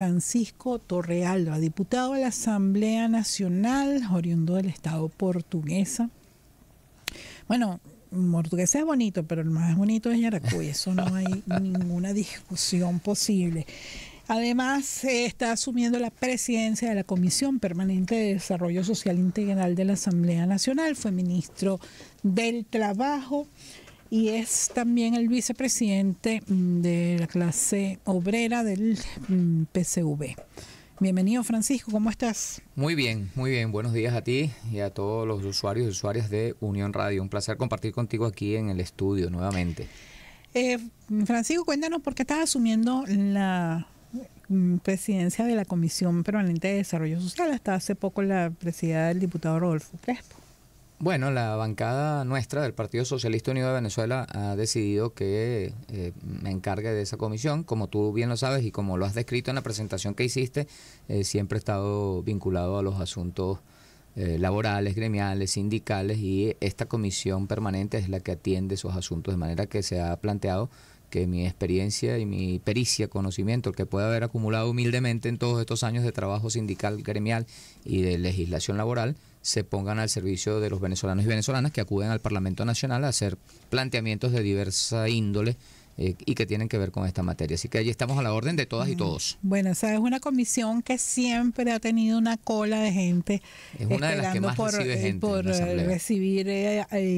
Francisco Torrealba, diputado de la Asamblea Nacional, oriundo del Estado portuguesa. Bueno, portuguesa es bonito, pero el más bonito es Yaracuy, eso no hay ninguna discusión posible. Además, está asumiendo la presidencia de la Comisión Permanente de Desarrollo Social Integral de la Asamblea Nacional, fue ministro del Trabajo y es también el vicepresidente mm, de la clase obrera del mm, PCV. Bienvenido Francisco, ¿cómo estás? Muy bien, muy bien. Buenos días a ti y a todos los usuarios y usuarias de Unión Radio. Un placer compartir contigo aquí en el estudio nuevamente. Eh, Francisco, cuéntanos por qué estás asumiendo la mm, presidencia de la Comisión Permanente de Desarrollo Social. Hasta hace poco la presidía del diputado Rodolfo Crespo. Bueno, la bancada nuestra del Partido Socialista Unido de Venezuela ha decidido que eh, me encargue de esa comisión. Como tú bien lo sabes y como lo has descrito en la presentación que hiciste, eh, siempre he estado vinculado a los asuntos eh, laborales, gremiales, sindicales y esta comisión permanente es la que atiende esos asuntos, de manera que se ha planteado que mi experiencia y mi pericia, conocimiento, que pueda haber acumulado humildemente en todos estos años de trabajo sindical, gremial y de legislación laboral, se pongan al servicio de los venezolanos y venezolanas que acuden al Parlamento Nacional a hacer planteamientos de diversa índole eh, y que tienen que ver con esta materia. Así que allí estamos a la orden de todas y mm. todos. Bueno, esa es una comisión que siempre ha tenido una cola de gente. Es una de las más por, eh, por eh, recibir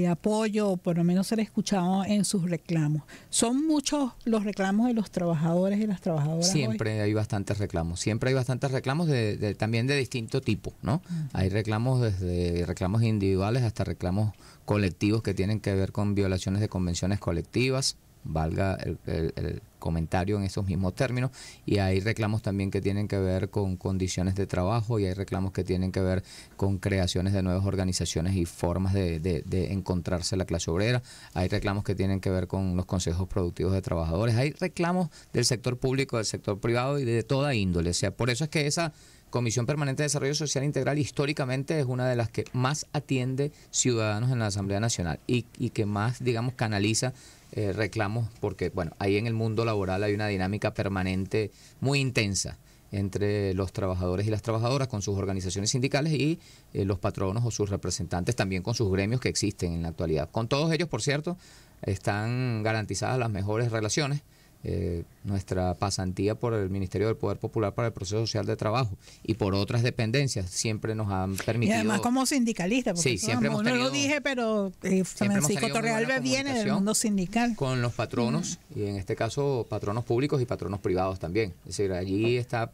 apoyo o por lo menos ser escuchado en sus reclamos. Son muchos los reclamos de los trabajadores y las trabajadoras. Siempre hay bastantes reclamos, siempre hay bastantes reclamos de, también de distinto tipo, ¿no? Mm. Hay reclamos desde reclamos individuales hasta reclamos colectivos que tienen que ver con violaciones de convenciones colectivas, valga el, comentario en esos mismos términos, y hay reclamos también que tienen que ver con condiciones de trabajo y hay reclamos que tienen que ver con creaciones de nuevas organizaciones y formas de, encontrarse la clase obrera, hay reclamos que tienen que ver con los consejos productivos de trabajadores, hay reclamos del sector público, del sector privado y de toda índole, sea, por eso es que esa... Comisión Permanente de Desarrollo Social Integral históricamente es una de las que más atiende ciudadanos en la Asamblea Nacional y, y que más, digamos, canaliza eh, reclamos porque, bueno, ahí en el mundo laboral hay una dinámica permanente muy intensa entre los trabajadores y las trabajadoras con sus organizaciones sindicales y eh, los patronos o sus representantes también con sus gremios que existen en la actualidad. Con todos ellos, por cierto, están garantizadas las mejores relaciones eh, nuestra pasantía por el Ministerio del Poder Popular para el Proceso Social de Trabajo y por otras dependencias siempre nos han permitido. además como sindicalista, porque sí, siempre hemos no lo dije, pero eh, Francisco Torrealba viene del mundo sindical. Con los patronos, y en este caso patronos públicos y patronos privados también. Es decir, allí está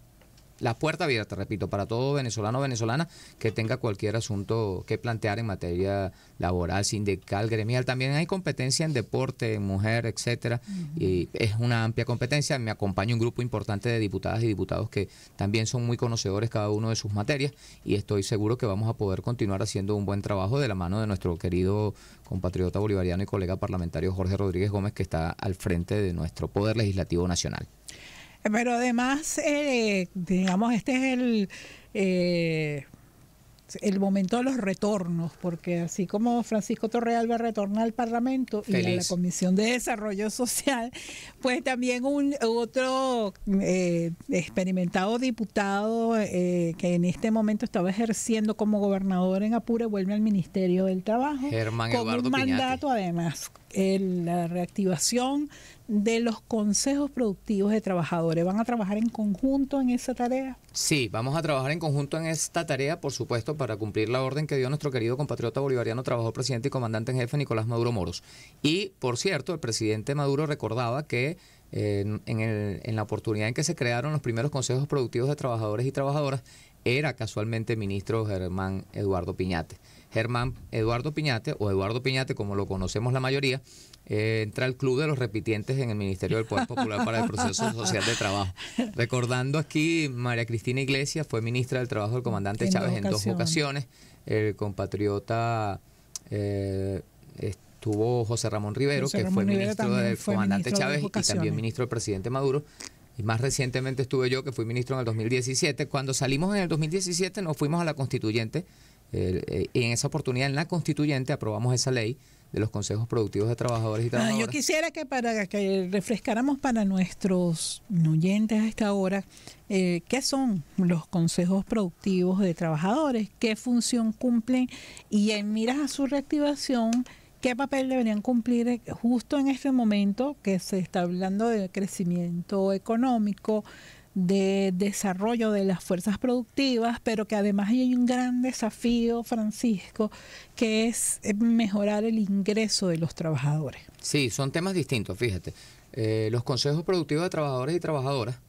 la puerta abierta, repito, para todo venezolano o venezolana que tenga cualquier asunto que plantear en materia laboral, sindical, gremial. También hay competencia en deporte, mujer, etcétera, y es una amplia competencia. Me acompaña un grupo importante de diputadas y diputados que también son muy conocedores cada uno de sus materias y estoy seguro que vamos a poder continuar haciendo un buen trabajo de la mano de nuestro querido compatriota bolivariano y colega parlamentario Jorge Rodríguez Gómez que está al frente de nuestro Poder Legislativo Nacional. Pero además, eh, digamos, este es el... Eh, el momento de los retornos, porque así como Francisco Torrealba retorna al Parlamento y a la Comisión de Desarrollo Social, pues también un otro eh, experimentado diputado que en este momento estaba ejerciendo como gobernador en Apure vuelve al Ministerio del Trabajo con Eduardo un mandato además la reactivación de los consejos productivos de trabajadores. ¿Van a trabajar en conjunto en esa tarea? Sí, vamos a trabajar en conjunto en esta tarea, por supuesto, para cumplir la orden que dio nuestro querido compatriota bolivariano, trabajador presidente y comandante en jefe Nicolás Maduro Moros. Y, por cierto, el presidente Maduro recordaba que eh, en, el, en la oportunidad en que se crearon los primeros consejos productivos de trabajadores y trabajadoras, era casualmente ministro Germán Eduardo Piñate. Germán Eduardo Piñate, o Eduardo Piñate como lo conocemos la mayoría, eh, entra al Club de los Repitientes en el Ministerio del Poder Popular para el Proceso Social de Trabajo. Recordando aquí, María Cristina Iglesias fue ministra del Trabajo del comandante Chávez en dos ocasiones. El compatriota eh, estuvo José Ramón Rivero, que fue ministro del comandante Chávez y también ministro del presidente Maduro y más recientemente estuve yo, que fui ministro en el 2017. Cuando salimos en el 2017 nos fuimos a la constituyente eh, y en esa oportunidad en la constituyente aprobamos esa ley de los consejos productivos de trabajadores y ah, trabajadoras. yo quisiera que para que refrescáramos para nuestros oyentes a esta hora, eh, ¿qué son los consejos productivos de trabajadores? ¿Qué función cumplen? Y en miras a su reactivación, ¿Qué papel deberían cumplir justo en este momento que se está hablando de crecimiento económico, de desarrollo de las fuerzas productivas, pero que además hay un gran desafío, Francisco, que es eh, mejorar el ingreso de los trabajadores? Sí, son temas distintos, fíjate. Eh, los consejos productivos de trabajadores y trabajadoras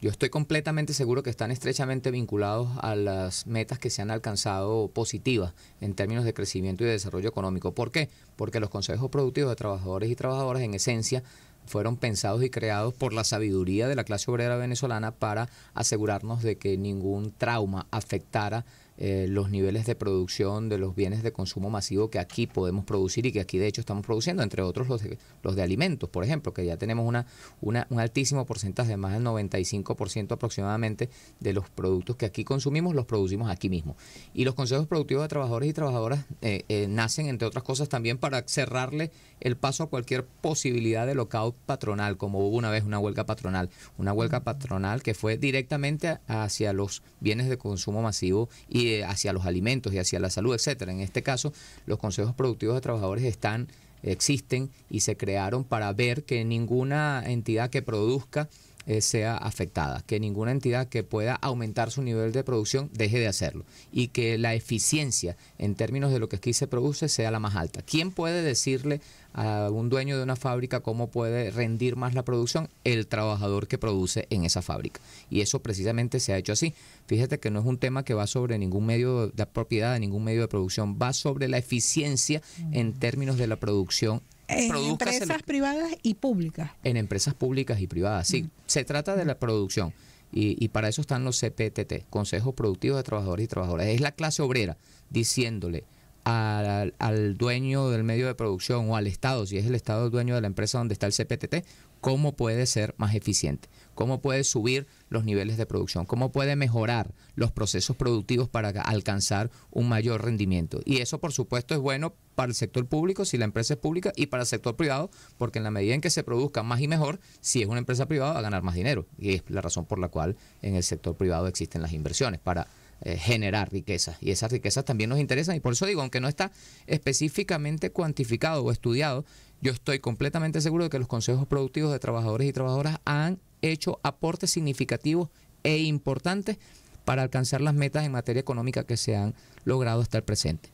yo estoy completamente seguro que están estrechamente vinculados a las metas que se han alcanzado positivas en términos de crecimiento y de desarrollo económico. ¿Por qué? Porque los consejos productivos de trabajadores y trabajadoras en esencia fueron pensados y creados por la sabiduría de la clase obrera venezolana para asegurarnos de que ningún trauma afectara eh, los niveles de producción de los bienes de consumo masivo que aquí podemos producir y que aquí de hecho estamos produciendo, entre otros los de, los de alimentos, por ejemplo, que ya tenemos una, una un altísimo porcentaje, más del 95% aproximadamente de los productos que aquí consumimos los producimos aquí mismo. Y los consejos productivos de trabajadores y trabajadoras eh, eh, nacen, entre otras cosas, también para cerrarle el paso a cualquier posibilidad de lockout patronal, como hubo una vez una huelga patronal, una huelga patronal que fue directamente hacia los bienes de consumo masivo y eh, hacia los alimentos y hacia la salud, etcétera. En este caso, los consejos productivos de trabajadores están existen y se crearon para ver que ninguna entidad que produzca eh, sea afectada, que ninguna entidad que pueda aumentar su nivel de producción deje de hacerlo y que la eficiencia en términos de lo que aquí se produce sea la más alta. ¿Quién puede decirle a un dueño de una fábrica cómo puede rendir más la producción? El trabajador que produce en esa fábrica. Y eso precisamente se ha hecho así. Fíjate que no es un tema que va sobre ningún medio de propiedad, ningún medio de producción, va sobre la eficiencia en mm. términos de la producción en empresas privadas y públicas. En empresas públicas y privadas, sí. Se trata de la producción. Y, para eso están los CPTT, Consejos Productivos de Trabajadores y Trabajadoras. Es la clase obrera diciéndole al, al, dueño del medio de producción o al Estado, si es el Estado dueño de la empresa donde está el CPTT, cómo puede ser más eficiente cómo puede subir los niveles de producción, cómo puede mejorar los procesos productivos para alcanzar un mayor rendimiento. Y eso, por supuesto, es bueno para el sector público si la empresa es pública y para el sector privado, porque en la medida en que se produzca más y mejor, si es una empresa privada va a ganar más dinero. Y es la razón por la cual en el sector privado existen las inversiones para eh, generar riquezas. Y esas riquezas también nos interesan. Y por eso digo, aunque no está específicamente cuantificado o estudiado, yo estoy completamente seguro de que los consejos productivos de trabajadores y trabajadoras han hecho aportes significativos e importantes para alcanzar las metas en materia económica que se han logrado hasta el presente.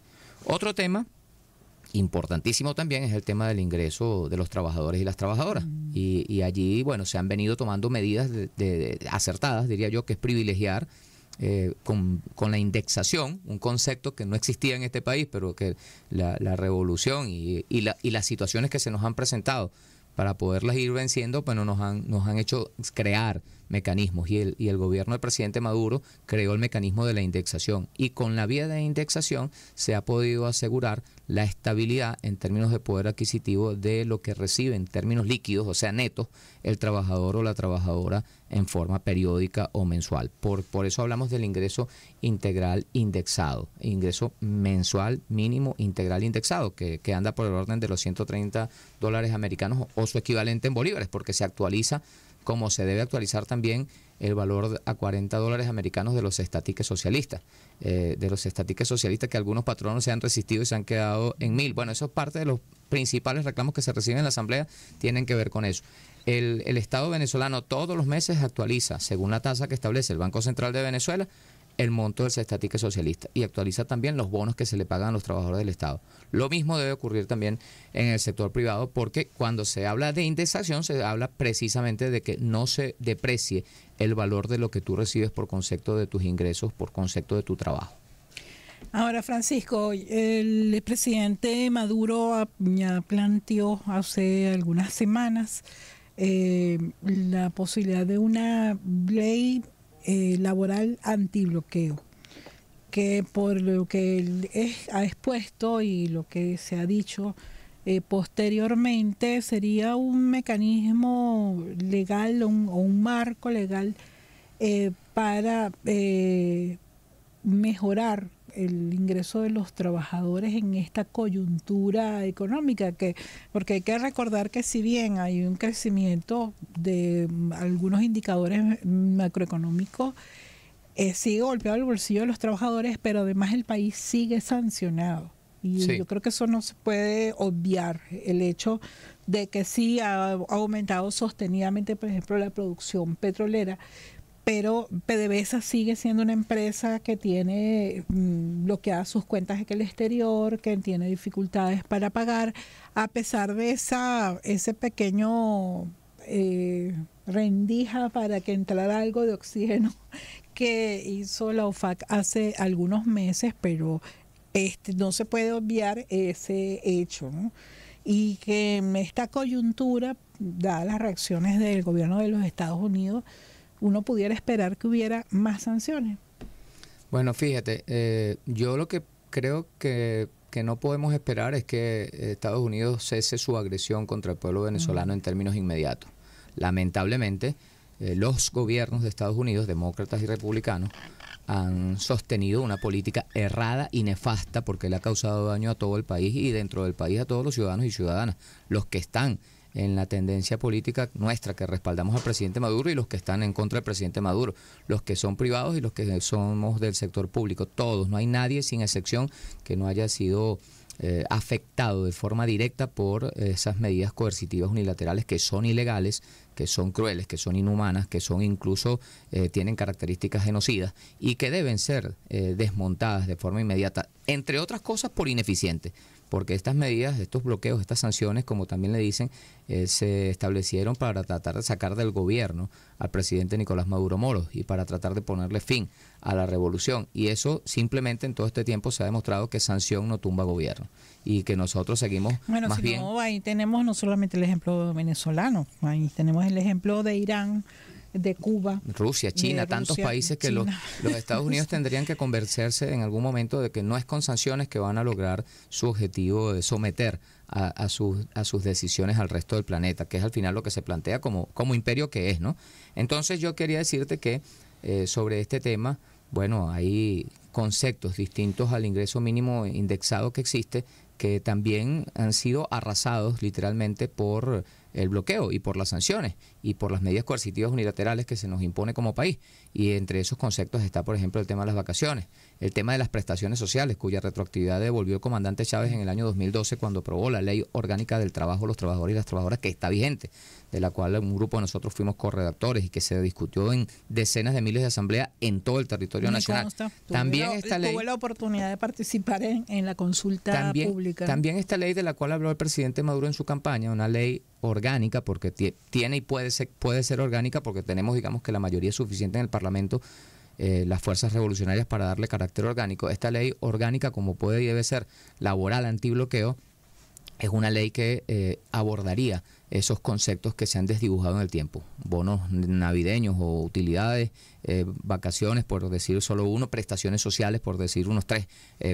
Otro tema importantísimo también es el tema del ingreso de los trabajadores y las trabajadoras. Mm. Y, allí, bueno, se han venido tomando medidas acertadas, diría yo, que es privilegiar eh, con, con, la indexación, un concepto que no existía en este país, pero que la, revolución y, y, la, y las situaciones que se nos han presentado para poderlas ir venciendo, bueno, nos han, nos han hecho crear mecanismos y el, y el gobierno del presidente Maduro creó el mecanismo de la indexación y con la vía de indexación se ha podido asegurar la estabilidad en términos de poder adquisitivo de lo que recibe en términos líquidos, o sea, netos, el trabajador o la trabajadora en forma periódica o mensual. Por, por eso hablamos del ingreso integral indexado, ingreso mensual mínimo integral indexado, que, que anda por el orden de los 130 dólares americanos o su equivalente en bolívares, porque se actualiza como se debe actualizar también el valor a 40 dólares americanos de los estatiques socialistas, eh, de los estatiques socialistas que algunos patronos se han resistido y se han quedado en mil. Bueno, eso es parte de los principales reclamos que se reciben en la Asamblea, tienen que ver con eso. El, el Estado venezolano todos los meses actualiza, según la tasa que establece el Banco Central de Venezuela, el monto del cestatique socialista y actualiza también los bonos que se le pagan a los trabajadores del Estado. Lo mismo debe ocurrir también en el sector privado porque cuando se habla de indexación se habla precisamente de que no se deprecie el valor de lo que tú recibes por concepto de tus ingresos, por concepto de tu trabajo. Ahora, Francisco, el presidente Maduro planteó hace algunas semanas eh, la posibilidad de una ley eh, laboral antibloqueo, que por lo que ha expuesto y lo que se ha dicho eh, posteriormente sería un mecanismo legal o un marco legal eh, para mejorar el ingreso de los trabajadores en esta coyuntura económica, que porque hay que recordar que si bien hay un crecimiento de algunos indicadores macroeconómicos, eh, sigue golpeado el bolsillo de los trabajadores, pero además el país sigue sancionado. Y yo creo que eso no se puede obviar, el hecho de que sí ha aumentado sostenidamente, por ejemplo, la producción petrolera, pero PDVSA sigue siendo una empresa que tiene mm, bloqueadas sus cuentas en el exterior, que tiene dificultades para pagar, a pesar de esa, ese pequeño eh, rendija para que entrara algo de oxígeno que hizo la OFAC hace algunos meses, pero este, no se puede obviar ese hecho. Y que en esta coyuntura, dadas las reacciones del gobierno de los Estados Unidos, uno pudiera esperar que hubiera más sanciones. Bueno, fíjate, eh, yo lo que creo que, no podemos esperar es que Estados Unidos cese su agresión contra el pueblo venezolano en términos inmediatos. Lamentablemente, eh, los gobiernos de Estados Unidos, demócratas y republicanos, han sostenido una política errada y nefasta porque le ha causado daño a todo el país y dentro del país a todos los ciudadanos y ciudadanas, los que están en la tendencia política nuestra que respaldamos al presidente Maduro y los que están en contra del presidente Maduro, los que son privados y los que somos del sector público, todos, no hay nadie sin excepción que no haya sido eh, afectado de forma directa por eh, esas medidas coercitivas unilaterales que son ilegales, que son crueles, que son inhumanas, que son incluso eh, tienen características genocidas y que deben ser desmontadas de forma inmediata, entre otras cosas por ineficiente porque estas medidas, estos bloqueos, estas sanciones, como también le dicen, eh, se establecieron para tratar de sacar del gobierno al presidente Nicolás Maduro Moros y para tratar de ponerle fin a la revolución. Y eso simplemente en todo este tiempo se ha demostrado que sanción no tumba gobierno y que nosotros seguimos bueno, más si No, ahí tenemos no solamente el ejemplo venezolano, ahí tenemos el ejemplo de Irán de Cuba. Rusia, China, tantos países que Los, Estados Unidos tendrían que convencerse en algún momento de que no es con sanciones que van a lograr su objetivo de someter a, sus, a sus decisiones al resto del planeta, que es al final lo que se plantea como, como imperio que es, ¿no? Entonces yo quería decirte que eh, sobre este tema, bueno, hay conceptos distintos al ingreso mínimo indexado que existe, que también han sido arrasados literalmente por el bloqueo y por las sanciones y por las medidas coercitivas unilaterales que se nos impone como país. Y entre esos conceptos está, por ejemplo, el tema de las vacaciones, el tema de las prestaciones sociales, cuya retroactividad devolvió el comandante Chávez en el año 2012 cuando aprobó la ley orgánica del trabajo, de los trabajadores y las trabajadoras, que está vigente, de la cual un grupo de nosotros fuimos corredactores y que se discutió en decenas de miles de asambleas en todo el territorio nacional. también esta ley... Tuve la oportunidad de participar en, la consulta pública. También esta ley de la cual habló el presidente Maduro en su campaña, una ley orgánica, porque tiene y puede ser, puede ser orgánica, porque tenemos, digamos, que la mayoría suficiente en el Parlamento, eh, las fuerzas revolucionarias para darle carácter orgánico. Esta ley orgánica, como puede y debe ser laboral antibloqueo, es una ley que eh, abordaría esos conceptos que se han desdibujado en el tiempo. Bonos navideños o utilidades, eh, vacaciones, por decir solo uno, prestaciones sociales, por decir unos tres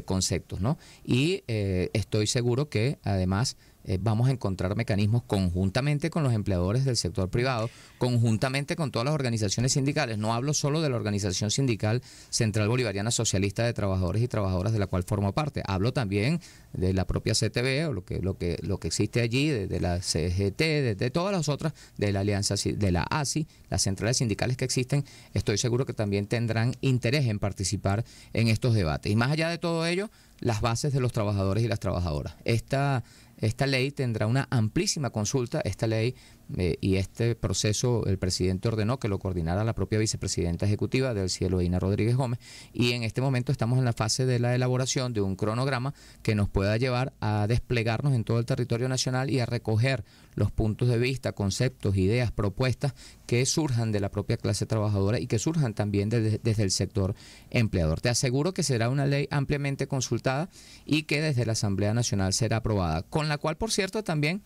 conceptos, ¿no? Y estoy seguro que además eh, vamos a encontrar mecanismos conjuntamente con los empleadores del sector privado, conjuntamente con todas las organizaciones sindicales. No hablo solo de la organización sindical Central Bolivariana Socialista de Trabajadores y Trabajadoras de la cual formo parte. Hablo también de la propia CTB o lo que, lo que, lo que existe allí, de, la CGT, de, todas las otras, de la Alianza, de la ASI, las centrales sindicales que existen. Estoy seguro que también tendrán interés en participar en estos debates. Y más allá de todo ello, las bases de los trabajadores y las trabajadoras. Esta esta ley tendrá una amplísima consulta, esta ley eh, y este proceso el presidente ordenó que lo coordinara la propia vicepresidenta ejecutiva del cielo, Ina Rodríguez Gómez, y en este momento estamos en la fase de la elaboración de un cronograma que nos pueda llevar a desplegarnos en todo el territorio nacional y a recoger los puntos de vista, conceptos, ideas, propuestas que surjan de la propia clase trabajadora y que surjan también desde el sector empleador. Te aseguro que será una ley ampliamente consultada y que desde la Asamblea Nacional será aprobada, con la cual, por cierto, también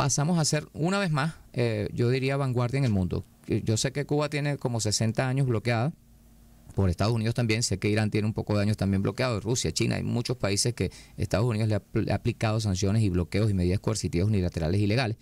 pasamos a ser una vez más, eh, yo diría, vanguardia en el mundo. Eh, yo sé que Cuba tiene como 60 años bloqueada, por Estados Unidos también, sé que Irán tiene un poco de años también bloqueado, Rusia, China, hay muchos países que Estados Unidos le ha, aplicado sanciones y bloqueos y medidas coercitivas unilaterales ilegales,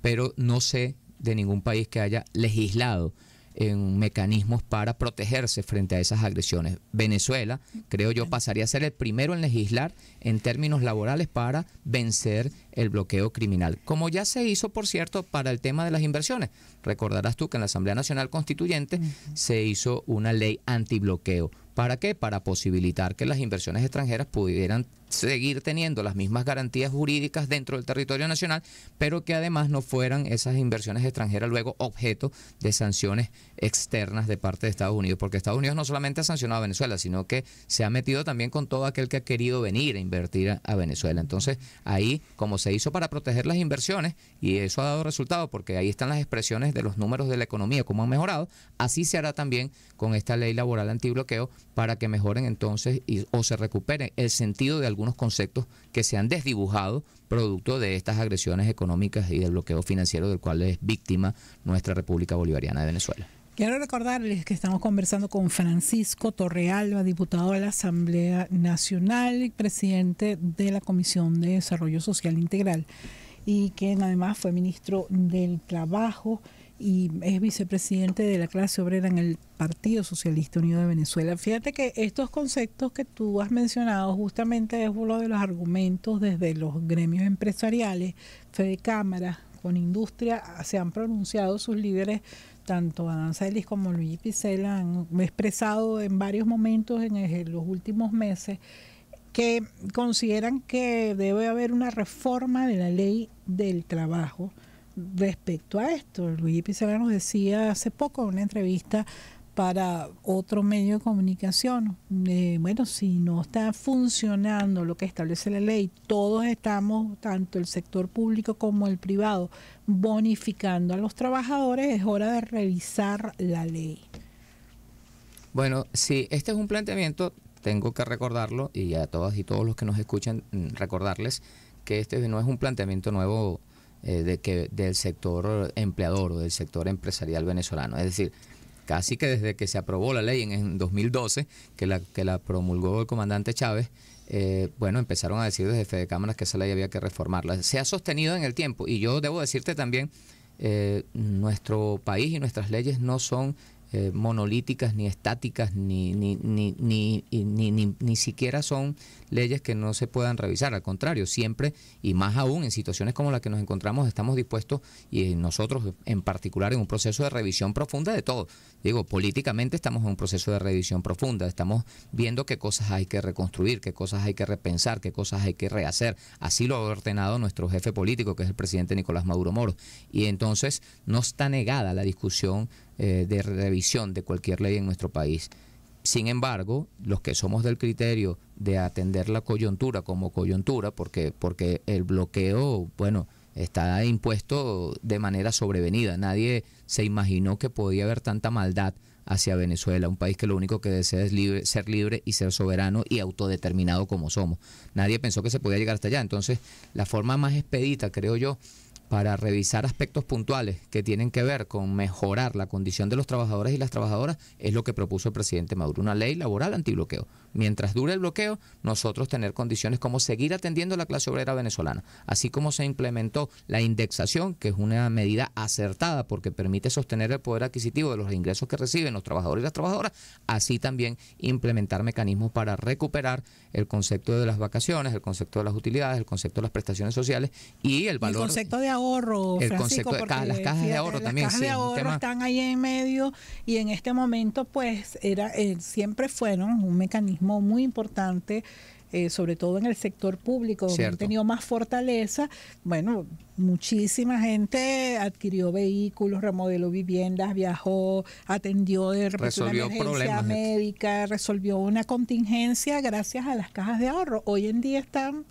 pero no sé de ningún país que haya legislado en mecanismos para protegerse frente a esas agresiones. Venezuela, creo yo, pasaría a ser el primero en legislar en términos laborales para vencer el bloqueo criminal, como ya se hizo, por cierto, para el tema de las inversiones. Recordarás tú que en la Asamblea Nacional Constituyente se hizo una ley antibloqueo. ¿Para qué? Para posibilitar que las inversiones extranjeras pudieran seguir teniendo las mismas garantías jurídicas dentro del territorio nacional, pero que además no fueran esas inversiones extranjeras luego objeto de sanciones externas de parte de Estados Unidos, porque Estados Unidos no solamente ha sancionado a Venezuela, sino que se ha metido también con todo aquel que ha querido venir a invertir a Venezuela. Entonces, ahí, como se hizo para proteger las inversiones y eso ha dado resultado porque ahí están las expresiones de los números de la economía, cómo han mejorado. Así se hará también con esta ley laboral antibloqueo para que mejoren entonces y, o se recupere el sentido de algunos conceptos que se han desdibujado producto de estas agresiones económicas y del bloqueo financiero del cual es víctima nuestra República Bolivariana de Venezuela. Quiero recordarles que estamos conversando con Francisco Torrealba, diputado de la Asamblea Nacional y presidente de la Comisión de Desarrollo Social Integral, y quien además fue ministro del Trabajo y es vicepresidente de la clase obrera en el Partido Socialista Unido de Venezuela. Fíjate que estos conceptos que tú has mencionado justamente es uno de los argumentos desde los gremios empresariales, Fedecámara, Cámara, con industria, se han pronunciado sus líderes tanto Adán Celis como Luigi Picela han expresado en varios momentos en, los últimos meses que consideran que debe haber una reforma de la ley del trabajo respecto a esto. Luigi Picela nos decía hace poco en una entrevista para otro medio de comunicación. Eh, bueno, si no está funcionando lo que establece la ley, todos estamos, tanto el sector público como el privado, bonificando a los trabajadores, es hora de revisar la ley. Bueno, si este es un planteamiento, tengo que recordarlo y a todas y todos los que nos escuchan, mm, recordarles que este no es un planteamiento nuevo eh, de que, del sector empleador o del sector empresarial venezolano. Es decir, casi que desde que se aprobó la ley en, 2012, que la, que la promulgó el comandante Chávez, eh, bueno, empezaron a decir desde de Cámaras que esa ley había que reformarla. Se ha sostenido en el tiempo y yo debo decirte también, eh, nuestro país y nuestras leyes no son eh, monolíticas, ni estáticas, ni, ni, ni, ni, siquiera son leyes que no se puedan revisar. Al contrario, siempre y más aún en situaciones como la que nos encontramos, estamos dispuestos, y nosotros en particular, en un proceso de revisión profunda de todo. Digo, políticamente estamos en un proceso de revisión profunda, estamos viendo qué cosas hay que reconstruir, qué cosas hay que repensar, qué cosas hay que rehacer. Así lo ha ordenado nuestro jefe político, que es el presidente Nicolás Maduro Moro. Y entonces no está negada la discusión eh, de revisión de cualquier ley en nuestro país. Sin embargo, los que somos del criterio de atender la coyuntura como coyuntura, porque, porque el bloqueo, bueno, está impuesto de manera sobrevenida. Nadie se imaginó que podía haber tanta maldad hacia Venezuela, un país que lo único que desea es ser libre y ser soberano y autodeterminado como somos. Nadie pensó que se podía llegar hasta allá. Entonces, la forma más expedita, creo yo, para revisar aspectos puntuales que tienen que ver con mejorar la condición de los trabajadores y las trabajadoras, es lo que propuso el presidente Maduro, una ley laboral antibloqueo. Mientras dure el bloqueo, nosotros tener condiciones como seguir atendiendo a la clase obrera venezolana, así como se implementó la indexación, que es una medida acertada porque permite sostener el poder adquisitivo de los ingresos que reciben los trabajadores y las trabajadoras, así también implementar mecanismos para recuperar el concepto de las vacaciones, el concepto de las utilidades, el concepto de las prestaciones sociales y el valor... El concepto de las cajas de ahorro también. Las cajas de ahorro están ahí en medio y en este momento pues era eh, siempre fueron un mecanismo muy importante. Eh, sobre todo en el sector público, donde han tenido más fortaleza, bueno, muchísima gente adquirió vehículos, remodeló viviendas, viajó, atendió de repente resolvió una emergencia problemas, médica, resolvió una contingencia gracias a las cajas de ahorro. Hoy en día están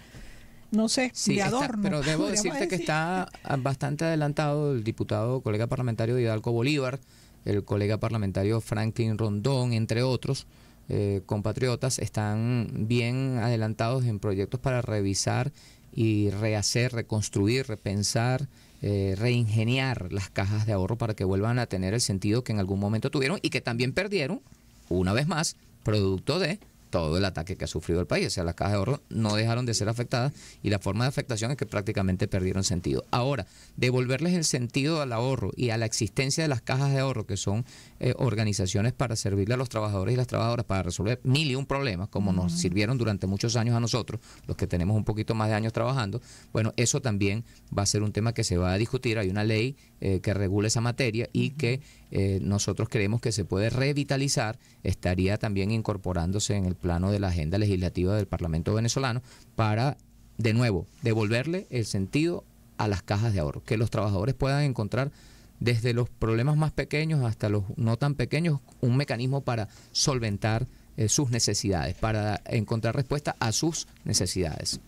no sé, si pero debo decirte que está ah, bastante adelantado el diputado, colega parlamentario Hidalgo Bolívar, el colega parlamentario Franklin Rondón, entre otros. Eh, compatriotas están bien adelantados en proyectos para revisar y rehacer, reconstruir, repensar, eh, reingeniar las cajas de ahorro para que vuelvan a tener el sentido que en algún momento tuvieron y que también perdieron, una vez más, producto de todo el ataque que ha sufrido el país. O sea, las cajas de ahorro no dejaron de ser afectadas y la forma de afectación es que prácticamente perdieron sentido. Ahora, devolverles el sentido al ahorro y a la existencia de las cajas de ahorro, que son eh, organizaciones para servirle a los trabajadores y las trabajadoras para resolver mil y un problemas, como nos sirvieron durante muchos años a nosotros, los que tenemos un poquito más de años trabajando, bueno, eso también va a ser un tema que se va a discutir. Hay una ley eh, que regule esa materia y que eh, nosotros creemos que se puede revitalizar, estaría también incorporándose en el plano de la agenda legislativa del Parlamento venezolano para, de nuevo, devolverle el sentido a las cajas de ahorro, que los trabajadores puedan encontrar desde los problemas más pequeños hasta los no tan pequeños, un mecanismo para solventar eh, sus necesidades, para encontrar respuesta a sus necesidades.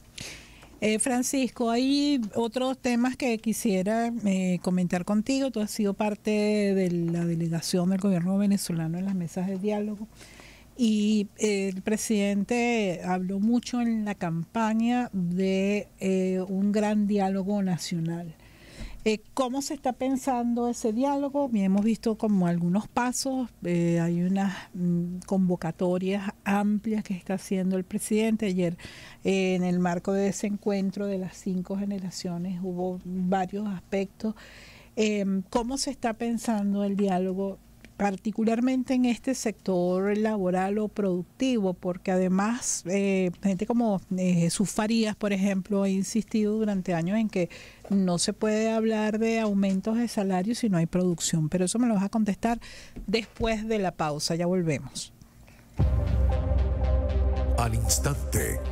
Eh, Francisco, hay otros temas que quisiera eh, comentar contigo. Tú has sido parte de la delegación del gobierno venezolano en las mesas de diálogo y eh, el presidente habló mucho en la campaña de un gran diálogo nacional. Eh, ¿Cómo se está pensando ese diálogo? Hemos visto como algunos pasos, eh, hay unas mm, convocatorias amplias que está haciendo el presidente. Ayer, eh, en el marco de ese encuentro de las cinco generaciones, hubo varios aspectos. Em, ¿Cómo se está pensando el diálogo particularmente en este sector laboral o productivo, porque además eh, gente como eh, por ejemplo, ha insistido durante años en que no se puede hablar de aumentos de salarios si no hay producción, pero eso me lo vas a contestar después de la pausa, ya volvemos. Al instante